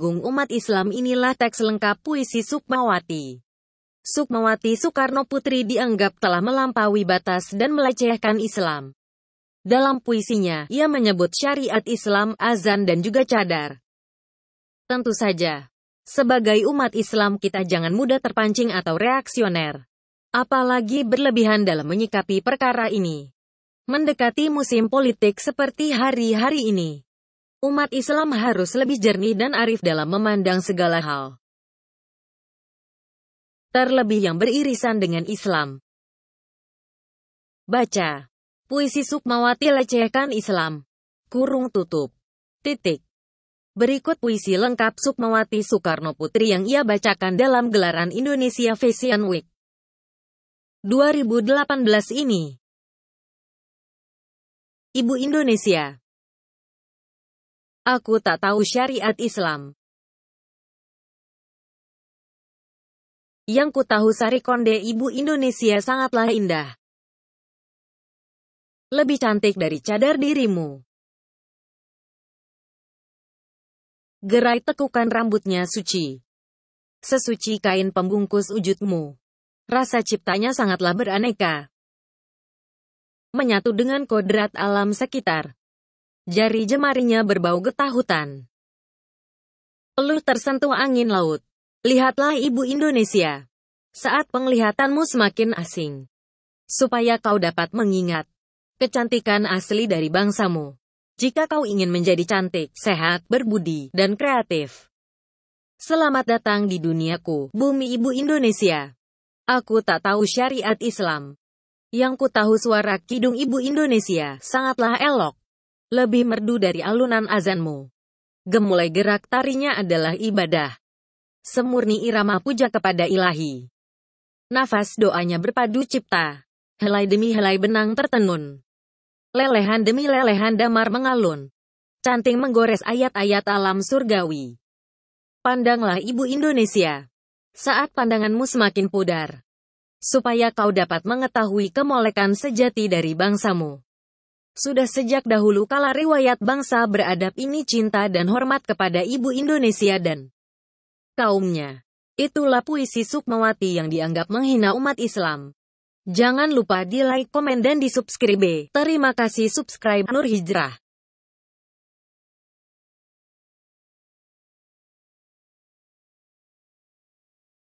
Gung umat Islam inilah teks lengkap puisi Sukmawati. Sukmawati Soekarno Putri dianggap telah melampaui batas dan melecehkan Islam. Dalam puisinya, ia menyebut syariat Islam, azan dan juga cadar. Tentu saja, sebagai umat Islam kita jangan mudah terpancing atau reaksioner. Apalagi berlebihan dalam menyikapi perkara ini. Mendekati musim politik seperti hari-hari ini. Umat Islam harus lebih jernih dan arif dalam memandang segala hal. Terlebih yang beririsan dengan Islam. Baca. Puisi Sukmawati lecehkan Islam. Kurung tutup. Titik. Berikut puisi lengkap Sukmawati Soekarno Putri yang ia bacakan dalam gelaran Indonesia Fashion Week 2018 ini. Ibu Indonesia Aku tak tahu syariat Islam. Yang ku tahu sari konde ibu Indonesia sangatlah indah. Lebih cantik dari cadar dirimu. Gerai tekukan rambutnya suci. Sesuci kain pembungkus wujudmu. Rasa ciptanya sangatlah beraneka menyatu dengan kodrat alam sekitar. Jari jemarinya berbau getah hutan. Peluh tersentuh angin laut. Lihatlah ibu Indonesia. Saat penglihatanmu semakin asing. Supaya kau dapat mengingat kecantikan asli dari bangsamu. Jika kau ingin menjadi cantik, sehat, berbudi, dan kreatif. Selamat datang di duniaku, bumi ibu Indonesia. Aku tak tahu syariat Islam. Yang ku tahu suara kidung ibu Indonesia sangatlah elok lebih merdu dari alunan azanmu. Gemulai gerak tarinya adalah ibadah. Semurni irama puja kepada ilahi. Nafas doanya berpadu cipta. Helai demi helai benang tertenun. Lelehan demi lelehan damar mengalun. Canting menggores ayat-ayat alam surgawi. Pandanglah Ibu Indonesia. Saat pandanganmu semakin pudar. Supaya kau dapat mengetahui kemolekan sejati dari bangsamu. Sudah sejak dahulu kala riwayat bangsa beradab ini cinta dan hormat kepada ibu Indonesia dan kaumnya. Itulah puisi Sukmawati yang dianggap menghina umat Islam. Jangan lupa di like, komen, dan di subscribe. Terima kasih subscribe Nur Hijrah.